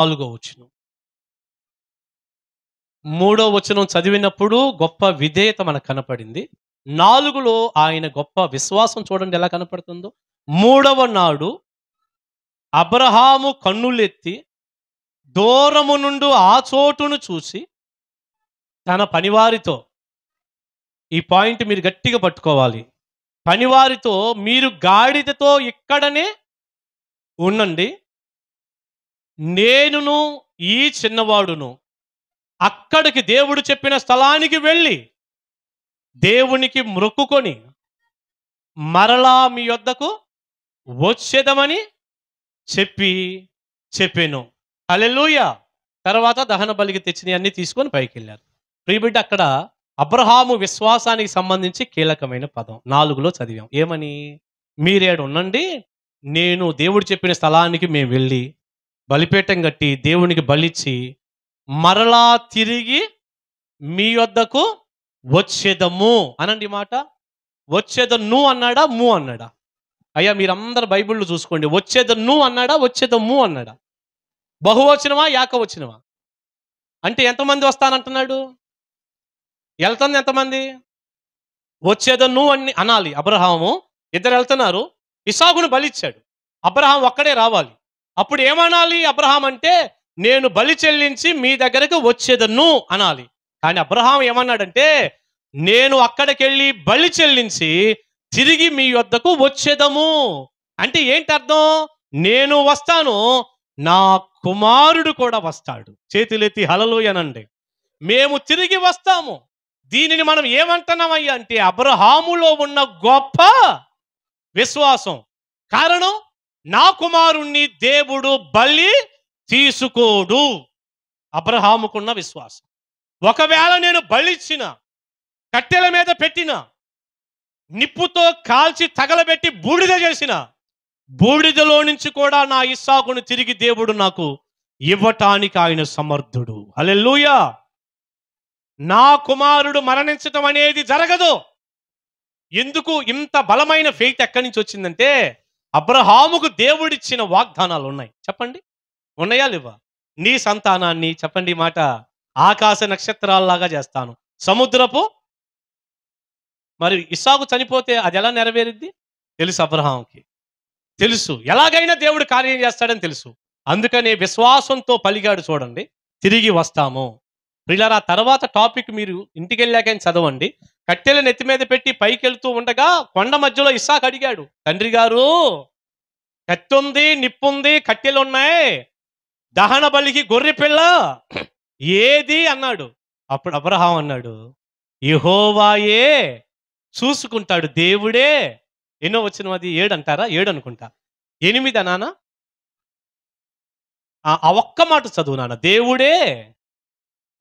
నాలుగో వచనం మూడో వచనం చదివినప్పుడు గొప్ప విధేయత మనకు కనపడింది నాలుగులో ఆయన గొప్ప విశ్వాసం చూడండి ఎలా కనపడుతుందో మూడవ నాడు అబ్రహాము కన్నులెత్తి దూరము నుండి ఆ చోటును చూసి తన పనివారితో ఈ పాయింట్ మీరు గట్టిగా పట్టుకోవాలి పనివారితో మీరు గాడిదతో ఇక్కడనే ఉండండి నేనును ఈ చిన్నవాడును అక్కడికి దేవుడు చెప్పిన స్థలానికి వెళ్ళి దేవునికి మొక్కుకొని మరలా మీ యొద్దకు వచ్చేదమని చెప్పి చెప్పాను అలెలుయ తర్వాత దహన బలికి తెచ్చిన అన్ని తీసుకొని పైకి వెళ్ళారు ప్రియబిడ్డ అక్కడ అబ్రహాము విశ్వాసానికి సంబంధించి కీలకమైన పదం నాలుగులో చదివాం ఏమని మీరేడు ఉండండి నేను దేవుడు చెప్పిన స్థలానికి మేము వెళ్ళి బలిపీఠం కట్టి దేవునికి బలిచ్చి మరలా తిరిగి మీ వద్దకు వచ్చేదము అనండి మాట వచ్చేద ను అన్నాడా ము అన్నాడా అయ్యా మీరందరూ బైబిల్ చూసుకోండి వచ్చేద ను అన్నాడా వచ్చేద ము అన్నాడా బహువచనమా వచ్చినవా అంటే ఎంతమంది వస్తానంటున్నాడు వెళ్తుంది ఎంతమంది వచ్చేదో నువ్వు అన్ని అనాలి అబ్రహాము ఇద్దరు వెళ్తున్నారు ఇసాగును బలిచ్చాడు అబ్రహాం ఒక్కడే రావాలి అప్పుడు ఏమనాలి అబ్రహాం అంటే నేను బలి చెల్లించి మీ దగ్గరకు వచ్చేదన్ను అనాలి కానీ అబ్రహాం ఏమన్నాడంటే నేను అక్కడికి వెళ్ళి బలి చెల్లించి తిరిగి మీ వద్దకు వచ్చేదము అంటే ఏంటి అర్థం నేను వస్తాను నా కుమారుడు కూడా వస్తాడు చేతులెత్తి అనండి మేము తిరిగి వస్తాము దీనిని మనం ఏమంటున్నామయ్యా అంటే అబ్రహాములో ఉన్న గొప్ప విశ్వాసం కారణం నా కుమారుణ్ణి దేవుడు బలి తీసుకోడు అబ్రహాముకున్న విశ్వాసం ఒకవేళ నేను బలిచ్చిన కట్టెల మీద పెట్టిన నిప్పుతో కాల్చి తగలబెట్టి బూడిద చేసిన బూడిదలో నుంచి కూడా నా ఇస్సాకును తిరిగి దేవుడు నాకు ఇవ్వటానికి ఆయన సమర్థుడు అలెలుయా నా కుమారుడు మరణించటం అనేది జరగదు ఎందుకు ఇంత బలమైన ఫెయిట్ ఎక్కడి నుంచి వచ్చిందంటే అబ్రహాముకు దేవుడిచ్చిన వాగ్దానాలు ఉన్నాయి చెప్పండి ఉన్నాయా లేవా నీ సంతానాన్ని చెప్పండి మాట ఆకాశ నక్షత్రాల్లాగా చేస్తాను సముద్రపు మరి ఇస్సాకు చనిపోతే అది ఎలా నెరవేరిద్ది తెలుసు అబ్రహాంకి తెలుసు ఎలాగైనా దేవుడు కార్యం చేస్తాడని తెలుసు అందుకనే విశ్వాసంతో పలిగాడు చూడండి తిరిగి వస్తాము ప్రిలరా తర్వాత టాపిక్ మీరు ఇంటికి వెళ్ళాకని చదవండి కట్టెల నెత్తి మీద పెట్టి పైకెళ్తూ ఉండగా కొండ మధ్యలో ఇస్సాక్ అడిగాడు తండ్రి గారు కత్తి ఉంది నిప్పుంది కట్టెలు ఉన్నాయి దహన బలికి గొర్రె పిల్ల ఏది అన్నాడు అప్పుడు అబ్రహాం అన్నాడు యహోవాయే చూసుకుంటాడు దేవుడే ఎన్నో వచ్చిన అది ఏడు అంటారా ఏడు అనుకుంటా ఎనిమిది నాన్న ఆ ఒక్క మాట చదువు నాన్న దేవుడే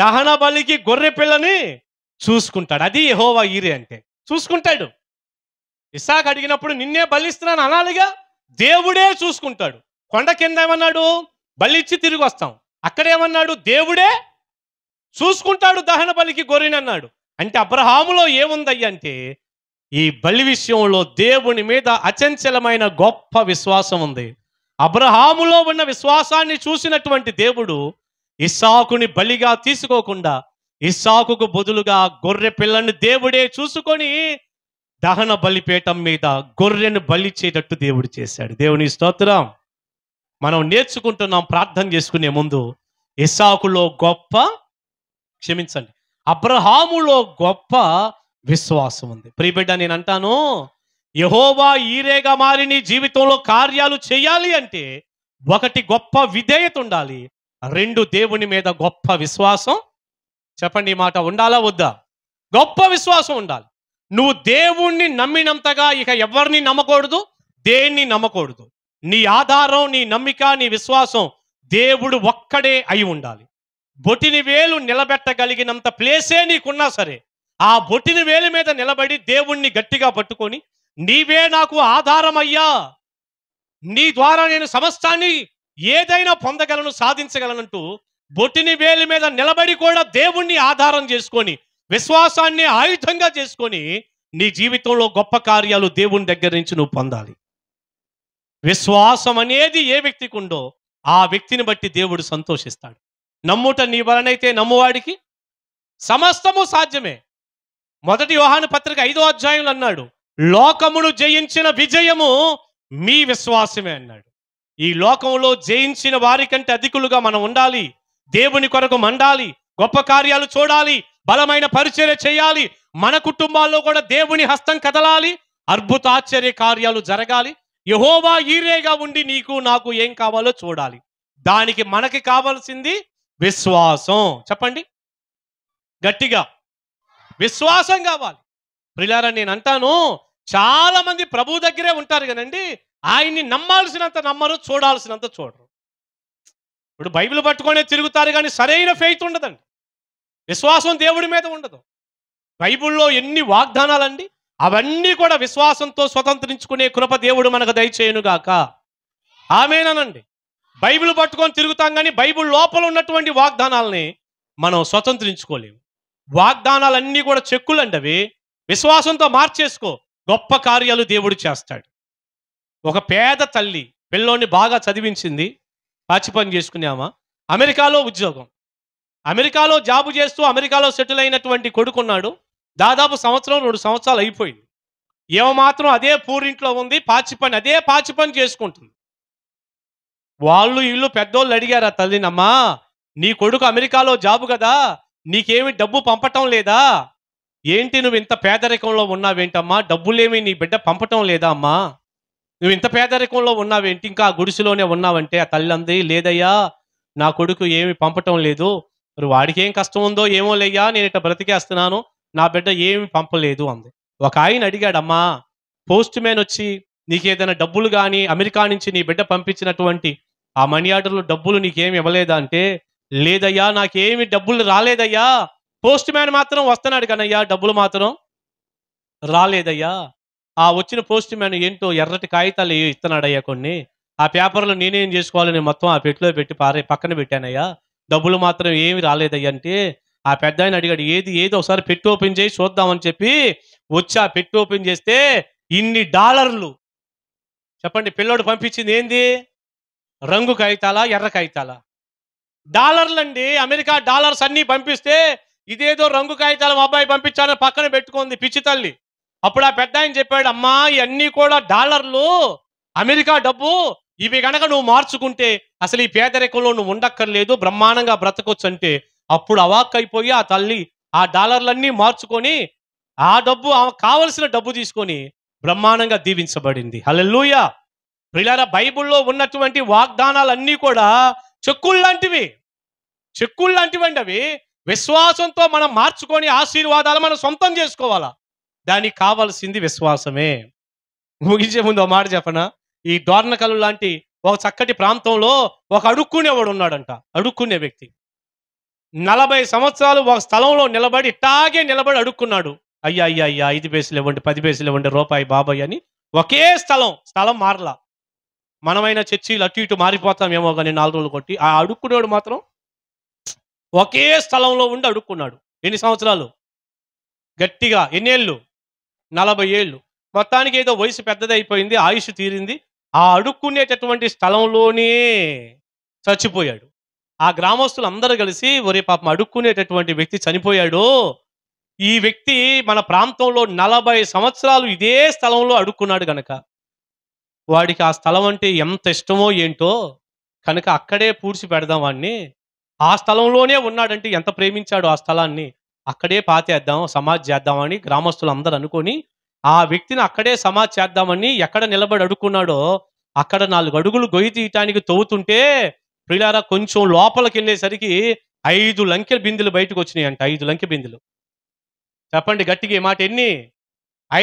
దహన బలికి గొర్రె పిల్లని చూసుకుంటాడు అది యహోవా ఈరే అంటే చూసుకుంటాడు ఇసాక్ అడిగినప్పుడు నిన్నే బలిస్తున్నాను అనాలిగా దేవుడే చూసుకుంటాడు కొండ కింద ఏమన్నాడు బలిచ్చి తిరిగి వస్తాం అక్కడేమన్నాడు దేవుడే చూసుకుంటాడు దహన బలికి గొర్రెనన్నాడు అంటే అబ్రహాములో ఏముందయ్య అంటే ఈ బలి విషయంలో దేవుని మీద అచంచలమైన గొప్ప విశ్వాసం ఉంది అబ్రహాములో ఉన్న విశ్వాసాన్ని చూసినటువంటి దేవుడు ఇసాకుని బలిగా తీసుకోకుండా ఇసాకుకు బదులుగా గొర్రె పిల్లని దేవుడే చూసుకొని దహన బలిపీఠం మీద గొర్రెను బలిచేటట్టు దేవుడు చేశాడు దేవుని స్తోత్రం మనం నేర్చుకుంటున్నాం ప్రార్థన చేసుకునే ముందు ఇసాకులో గొప్ప క్షమించండి అబ్రహాములో గొప్ప విశ్వాసం ఉంది ప్రియబిడ్డ నేను అంటాను యహోవా ఈరేగా మారి నీ జీవితంలో కార్యాలు చేయాలి అంటే ఒకటి గొప్ప విధేయత ఉండాలి రెండు దేవుని మీద గొప్ప విశ్వాసం చెప్పండి ఈ మాట ఉండాలా వద్దా గొప్ప విశ్వాసం ఉండాలి నువ్వు దేవుణ్ణి నమ్మినంతగా ఇక ఎవరిని నమ్మకూడదు దేన్ని నమ్మకూడదు నీ ఆధారం నీ నమ్మిక నీ విశ్వాసం దేవుడు ఒక్కడే అయి ఉండాలి బొటిని వేలు నిలబెట్టగలిగినంత ప్లేసే నీకున్నా సరే ఆ బొటిని వేలు మీద నిలబడి దేవుణ్ణి గట్టిగా పట్టుకొని నీవే నాకు ఆధారమయ్యా నీ ద్వారా నేను సమస్తాన్ని ఏదైనా పొందగలను సాధించగలనంటూ బొట్టిని వేలి మీద నిలబడి కూడా దేవుణ్ణి ఆధారం చేసుకొని విశ్వాసాన్ని ఆయుధంగా చేసుకొని నీ జీవితంలో గొప్ప కార్యాలు దేవుని దగ్గర నుంచి నువ్వు పొందాలి విశ్వాసం అనేది ఏ వ్యక్తికి ఉందో ఆ వ్యక్తిని బట్టి దేవుడు సంతోషిస్తాడు నమ్ముట నీ వలనైతే నమ్మువాడికి సమస్తము సాధ్యమే మొదటి యోహాను పత్రిక ఐదో అధ్యాయంలో అన్నాడు లోకమును జయించిన విజయము మీ విశ్వాసమే అన్నాడు ఈ లోకంలో జయించిన వారికంటే అధికులుగా మనం ఉండాలి దేవుని కొరకు మండాలి గొప్ప కార్యాలు చూడాలి బలమైన పరిచర్య చేయాలి మన కుటుంబాల్లో కూడా దేవుని హస్తం కదలాలి అద్భుత ఆశ్చర్య కార్యాలు జరగాలి యహోవా ఈరేగా ఉండి నీకు నాకు ఏం కావాలో చూడాలి దానికి మనకి కావాల్సింది విశ్వాసం చెప్పండి గట్టిగా విశ్వాసం కావాలి ప్రిలారా నేను అంటాను చాలా మంది ప్రభు దగ్గరే ఉంటారు కదండి ఆయన్ని నమ్మాల్సినంత నమ్మరు చూడాల్సినంత చూడరు ఇప్పుడు బైబిల్ పట్టుకొనే తిరుగుతారు కానీ సరైన ఫెయిత్ ఉండదండి విశ్వాసం దేవుడి మీద ఉండదు బైబిల్లో ఎన్ని వాగ్దానాలండి అవన్నీ కూడా విశ్వాసంతో స్వతంత్రించుకునే కృప దేవుడు మనకు దయచేయనుగాక ఆమెనానండి బైబిల్ పట్టుకొని తిరుగుతాం కానీ బైబిల్ లోపల ఉన్నటువంటి వాగ్దానాలని మనం స్వతంత్రించుకోలేము వాగ్దానాలన్నీ కూడా చెక్కులండి అవి విశ్వాసంతో మార్చేసుకో గొప్ప కార్యాలు దేవుడు చేస్తాడు ఒక పేద తల్లి పిల్లోని బాగా చదివించింది పాచి పని చేసుకున్నామా అమెరికాలో ఉద్యోగం అమెరికాలో జాబు చేస్తూ అమెరికాలో సెటిల్ అయినటువంటి కొడుకున్నాడు దాదాపు సంవత్సరం రెండు సంవత్సరాలు అయిపోయింది ఏమాత్రం అదే పూరింట్లో ఉంది పాచి పని అదే పాచి పని చేసుకుంటుంది వాళ్ళు ఇల్లు పెద్దోళ్ళు అడిగారు ఆ తల్లినమ్మా నీ కొడుకు అమెరికాలో జాబు కదా నీకేమి డబ్బు పంపటం లేదా ఏంటి నువ్వు ఇంత పేదరికంలో ఉన్నావేంటమ్మా డబ్బులేమి నీ బిడ్డ పంపటం లేదా అమ్మా నువ్వు ఇంత పేదరికంలో ఉన్నావేంటి ఇంకా ఆ గుడిసెలోనే ఉన్నావంటే ఆ తల్లి అంది లేదయ్యా నా కొడుకు ఏమి పంపటం లేదు మరి వాడికి ఏం కష్టం ఉందో ఏమో లేయ్యా నేను ఇట్లా బ్రతికేస్తున్నాను నా బిడ్డ ఏమి పంపలేదు అంది ఒక ఆయన అడిగాడమ్మా పోస్ట్ మ్యాన్ వచ్చి నీకేదైనా డబ్బులు కానీ అమెరికా నుంచి నీ బిడ్డ పంపించినటువంటి ఆ మనీ ఆర్డర్లో డబ్బులు నీకేమి ఇవ్వలేదా అంటే లేదయ్యా నాకేమి డబ్బులు రాలేదయ్యా పోస్ట్ మ్యాన్ మాత్రం వస్తున్నాడు కనయ్యా డబ్బులు మాత్రం రాలేదయ్యా ఆ వచ్చిన పోస్ట్ మ్యాన్ ఏంటో ఎర్రటి కాగితాలు ఇస్తున్నాడయ్యా కొన్ని ఆ పేపర్లు నేనేం చేసుకోవాలని మొత్తం ఆ పెట్టిలో పెట్టి పారే పక్కన పెట్టానయ్యా డబ్బులు మాత్రం ఏమి రాలేదయ్యా అంటే ఆ పెద్ద ఆయన అడిగాడు ఏది ఏదో ఒకసారి పెట్టు ఓపెన్ చేసి చూద్దామని చెప్పి వచ్చి ఆ పెట్టు ఓపెన్ చేస్తే ఇన్ని డాలర్లు చెప్పండి పిల్లోడు పంపించింది ఏంది రంగు కాగితాలా ఎర్ర కాగితాలా డాలర్లండి అమెరికా డాలర్స్ అన్నీ పంపిస్తే ఇదేదో రంగు కాగితాలు మా అబ్బాయి పంపించాలని పక్కన పెట్టుకుంది పిచ్చి తల్లి అప్పుడు ఆ పెద్ద ఆయన చెప్పాడు అమ్మా ఇవన్నీ కూడా డాలర్లు అమెరికా డబ్బు ఇవి గనక నువ్వు మార్చుకుంటే అసలు ఈ పేదరికంలో నువ్వు ఉండక్కర్లేదు బ్రహ్మాండంగా బ్రతకొచ్చు అంటే అప్పుడు అవాక్ అయిపోయి ఆ తల్లి ఆ డాలర్లన్నీ మార్చుకొని ఆ డబ్బు కావలసిన డబ్బు తీసుకొని బ్రహ్మాండంగా దీవించబడింది హలెల్లుయ ప్రిలారా బైబిల్లో ఉన్నటువంటి వాగ్దానాలన్నీ కూడా చెక్కులు లాంటివి చెక్కులు అవి విశ్వాసంతో మనం మార్చుకొని ఆశీర్వాదాలు మనం సొంతం చేసుకోవాలా దానికి కావాల్సింది విశ్వాసమే ముగించే ముందు ఒక మాట చెప్పనా ఈ దోర్ణకలు లాంటి ఒక చక్కటి ప్రాంతంలో ఒక అడుక్కునేవాడు ఉన్నాడంట అడుక్కునే వ్యక్తి నలభై సంవత్సరాలు ఒక స్థలంలో నిలబడి ఇట్టాగే నిలబడి అడుక్కున్నాడు అయ్యా అయ్యా అయ్యా ఐదు పేసులు ఇవ్వండి పది పేసులు ఇవ్వండి రూపాయి బాబాయ్ అని ఒకే స్థలం స్థలం మారలా మనమైన చర్చీలు అటు ఇటు మారిపోతామేమో కానీ నాలుగు రోజులు కొట్టి ఆ అడుక్కునేవాడు మాత్రం ఒకే స్థలంలో ఉండి అడుక్కున్నాడు ఎన్ని సంవత్సరాలు గట్టిగా ఎన్నేళ్ళు నలభై ఏళ్ళు మొత్తానికి ఏదో వయసు పెద్దదైపోయింది ఆయుష్ తీరింది ఆ అడుక్కునేటటువంటి స్థలంలోనే చచ్చిపోయాడు ఆ గ్రామస్తులు అందరూ కలిసి ఒరే పాపం అడుక్కునేటటువంటి వ్యక్తి చనిపోయాడు ఈ వ్యక్తి మన ప్రాంతంలో నలభై సంవత్సరాలు ఇదే స్థలంలో అడుక్కున్నాడు కనుక వాడికి ఆ స్థలం అంటే ఎంత ఇష్టమో ఏంటో కనుక అక్కడే పూడ్చి పెడదాం వాడిని ఆ స్థలంలోనే ఉన్నాడంటే ఎంత ప్రేమించాడు ఆ స్థలాన్ని అక్కడే పాతేద్దాం సమాజ్ చేద్దామని గ్రామస్తులు అందరూ అనుకొని ఆ వ్యక్తిని అక్కడే సమాజ్ చేద్దామని ఎక్కడ నిలబడి అడుక్కున్నాడో అక్కడ నాలుగు అడుగులు గొయ్యి తీయటానికి తవ్వుతుంటే ప్రిలారా కొంచెం లోపలికి వెళ్ళేసరికి ఐదు లంకెల బిందులు బయటకు వచ్చినాయి అంట ఐదు లంకె బిందులు చెప్పండి గట్టిగా మాట ఎన్ని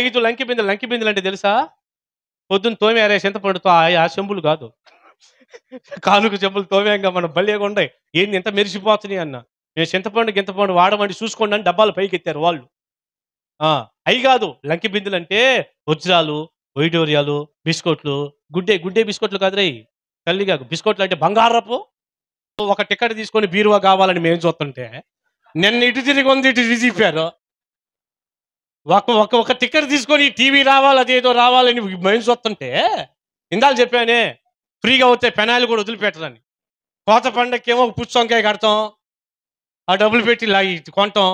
ఐదు లంకె బిందులు లంకె బిందులు అంటే తెలుసా పొద్దున్న తోమేరే చింతపండుతో ఆ చెంబులు కాదు కానుక చెంబులు తోమేంగా మనం భలేగా ఉండే ఏంది ఎంత మెరిసిపోతున్నాయి అన్న నేను చింతపండు గింతపండు వాడమండి చూసుకోండి అని డబ్బాలు పైకి ఎత్తారు వాళ్ళు అవి కాదు లంకి బిందులు అంటే వజ్రాలు వైడోరియాలు బిస్కెట్లు గుడ్డే గుడ్డే బిస్కెట్లు తల్లి కాదు బిస్కెట్లు అంటే బంగారపు ఒక టికెట్ తీసుకొని బీరువా కావాలని మేము చూస్తుంటే నిన్న ఇటు తిరిగి ఉంది ఇటు తీసిపారు ఒక ఒక ఒక టికెట్ తీసుకొని టీవీ రావాలి అదేదో రావాలని మేము చూస్తుంటే ఇందాలు చెప్పానే ఫ్రీగా వస్తే పెనాయిలు కూడా వదిలిపెట్టరని కోత పండక్కేమో పుచ్చంకాయ కడతాం ఆ డబ్బులు పెట్టి లాగి కొంటాం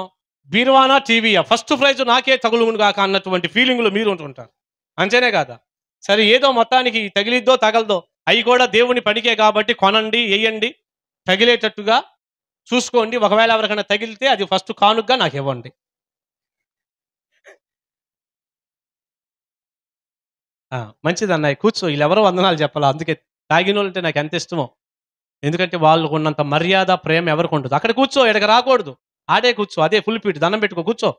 బీర్వానా టీవీయా ఫస్ట్ ప్రైజ్ నాకే తగులుగును కాక అన్నటువంటి ఫీలింగ్లో మీరు ఉంటుంటారు అంతేనే కాదా సరే ఏదో మొత్తానికి తగిలిద్దో తగలదో అవి కూడా దేవుని పనికే కాబట్టి కొనండి వేయండి తగిలేటట్టుగా చూసుకోండి ఒకవేళ ఎవరికైనా తగిలితే అది ఫస్ట్ కానుగ్గా నాకు ఇవ్వండి మంచిది అన్నయ్య కూర్చో ఎవరో వందనాలు చెప్పాలా అందుకే తాగినోళ్ళు అంటే నాకు ఎంత ఇష్టమో ఎందుకంటే వాళ్ళు ఉన్నంత మర్యాద ప్రేమ ఎవరికి ఉండదు అక్కడ కూర్చో ఎడక రాకూడదు ఆడే కూర్చో అదే ఫుల్ పీట్ దండం పెట్టుకో కూర్చో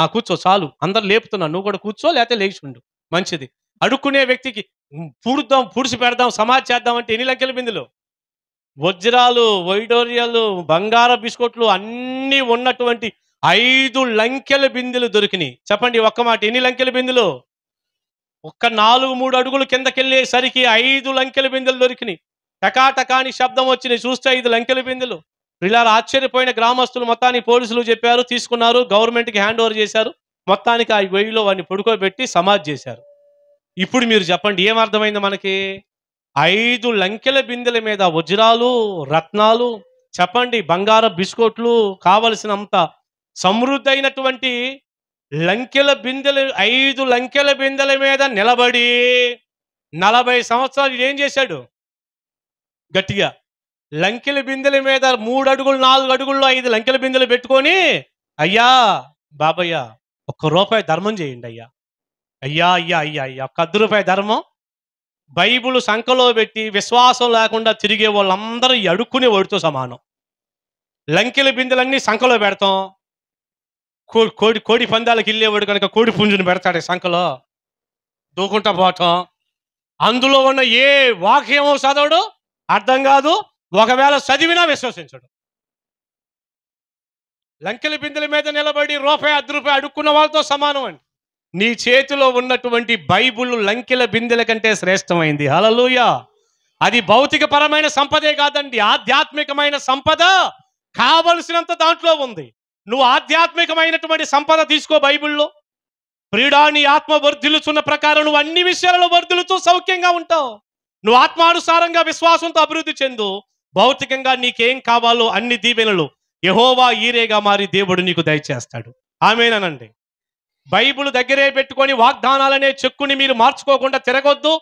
ఆ కూర్చో చాలు అందరు లేపుతున్నా నువ్వు కూడా కూర్చో లేకపోతే లేచి మంచిది అడుక్కునే వ్యక్తికి పూడుద్దాం పూడిసి పెడదాం సమాజ్ చేద్దాం అంటే ఎన్ని లెక్కల బిందులు వజ్రాలు వైడోరియాలు బంగార బిస్కెట్లు అన్నీ ఉన్నటువంటి ఐదు లంకెల బిందెలు దొరికినాయి చెప్పండి ఒక్క మాట ఎన్ని లంకెల బిందులు ఒక్క నాలుగు మూడు అడుగులు కిందకెళ్ళేసరికి ఐదు లంకెల బిందెలు దొరికినాయి టకాటకాని శబ్దం వచ్చింది చూస్తే ఐదు లంకెల బిందులు ఇలా ఆశ్చర్యపోయిన గ్రామస్తులు మొత్తాన్ని పోలీసులు చెప్పారు తీసుకున్నారు గవర్నమెంట్కి హ్యాండ్ ఓవర్ చేశారు మొత్తానికి ఆ వెయ్యిలో వాడిని పడుకోబెట్టి సమాధి చేశారు ఇప్పుడు మీరు చెప్పండి ఏమర్థమైంది మనకి ఐదు లంకెల బిందెల మీద వజ్రాలు రత్నాలు చెప్పండి బంగారం బిస్కోట్లు కావలసినంత సమృద్ధి అయినటువంటి లంకెల బిందెలు ఐదు లంకెల బిందెల మీద నిలబడి నలభై సంవత్సరాలు ఏం చేశాడు గట్టిగా లంకెల బిందెల మీద మూడు అడుగులు నాలుగు అడుగుల్లో ఐదు లంకెల బిందెలు పెట్టుకొని అయ్యా బాబయ్య ఒక్క రూపాయి ధర్మం చేయండి అయ్యా అయ్యా అయ్యా అయ్యా అయ్యా ఒక్క అర్ధ రూపాయి ధర్మం బైబుల్ సంఖలో పెట్టి విశ్వాసం లేకుండా తిరిగే వాళ్ళందరూ అడుక్కునే వాడితో సమానం లంకెల బిందెలన్నీ సంఖలో పెడతాం కోడి కోడి కోడి పందాలకు వెళ్ళేవాడు కనుక కోడి పుంజుని పెడతాడు సంఖలో దూకుంటా పోవటం అందులో ఉన్న ఏ వాక్యమో చదవడో అర్థం కాదు ఒకవేళ చదివినా విశ్వసించడు లంకెల బిందెల మీద నిలబడి రూపాయి అర్ధ రూపాయి అడుక్కున్న వాళ్ళతో సమానం అండి నీ చేతిలో ఉన్నటువంటి బైబుల్ లంకెల బిందెల కంటే శ్రేష్టమైంది హలలుయ అది భౌతిక పరమైన సంపదే కాదండి ఆధ్యాత్మికమైన సంపద కావలసినంత దాంట్లో ఉంది నువ్వు ఆధ్యాత్మికమైనటువంటి సంపద తీసుకో బైబిల్లో ప్రియుడా ఆత్మ వర్ధిల్లుచున్న ప్రకారం నువ్వు అన్ని విషయాలలో వర్ధిల్లుతూ సౌఖ్యంగా ఉంటావు నువ్వు ఆత్మానుసారంగా విశ్వాసంతో అభివృద్ధి చెందు భౌతికంగా నీకేం కావాలో అన్ని దీవెనలు యహోవా ఈరేగా మారి దేవుడు నీకు దయచేస్తాడు ఆమెనండి బైబుల్ దగ్గరే పెట్టుకొని వాగ్దానాలనే చెక్కుని మీరు మార్చుకోకుండా తిరగొద్దు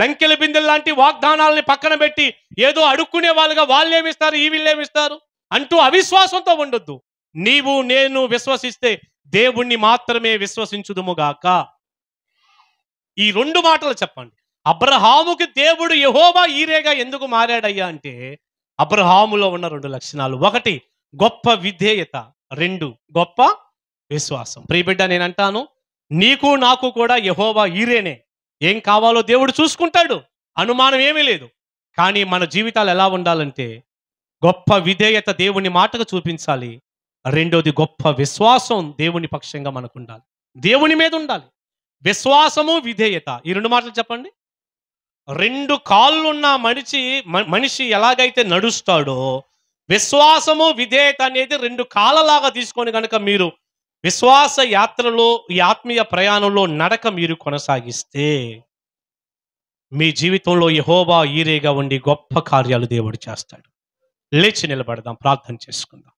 లంకెల బిందెలు లాంటి వాగ్దానాలని పక్కన పెట్టి ఏదో అడుక్కునే వాళ్ళుగా వాళ్ళేమిస్తారు ఈ వీళ్ళేమిస్తారు అంటూ అవిశ్వాసంతో ఉండొద్దు నీవు నేను విశ్వసిస్తే దేవుణ్ణి మాత్రమే విశ్వసించుదుముగాక ఈ రెండు మాటలు చెప్పండి అబ్రహాముకి దేవుడు యహోబా ఈరేగా ఎందుకు మారాడయ్యా అంటే అబ్రహాములో ఉన్న రెండు లక్షణాలు ఒకటి గొప్ప విధేయత రెండు గొప్ప విశ్వాసం ప్రియబిడ్డ అంటాను నీకు నాకు కూడా యహోబా ఈరేనే ఏం కావాలో దేవుడు చూసుకుంటాడు అనుమానం ఏమీ లేదు కానీ మన జీవితాలు ఎలా ఉండాలంటే గొప్ప విధేయత దేవుని మాటకు చూపించాలి రెండోది గొప్ప విశ్వాసం దేవుని పక్షంగా మనకు ఉండాలి దేవుని మీద ఉండాలి విశ్వాసము విధేయత ఈ రెండు మాటలు చెప్పండి రెండు కాళ్ళున్న మనిషి మనిషి ఎలాగైతే నడుస్తాడో విశ్వాసము విధేయత అనేది రెండు కాళ్ళలాగా తీసుకొని కనుక మీరు విశ్వాస యాత్రలో ఈ ఆత్మీయ ప్రయాణంలో నడక మీరు కొనసాగిస్తే మీ జీవితంలో యహోబా ఈరేగా ఉండి గొప్ప కార్యాలు దేవుడు చేస్తాడు లేచి నిలబడదాం ప్రార్థన చేసుకుందాం